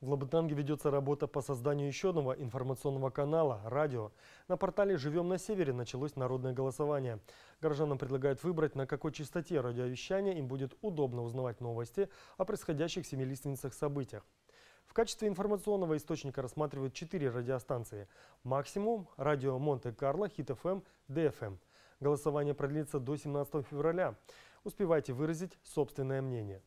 В Лабытанге ведется работа по созданию еще одного информационного канала – радио. На портале «Живем на севере» началось народное голосование. Горожанам предлагают выбрать, на какой частоте радиовещания им будет удобно узнавать новости о происходящих в семилиственницах событиях. В качестве информационного источника рассматривают четыре радиостанции – «Максимум», «Радио Монте-Карло», «Хит-ФМ», эм», «ДФМ». Эм». Голосование продлится до 17 февраля. Успевайте выразить собственное мнение.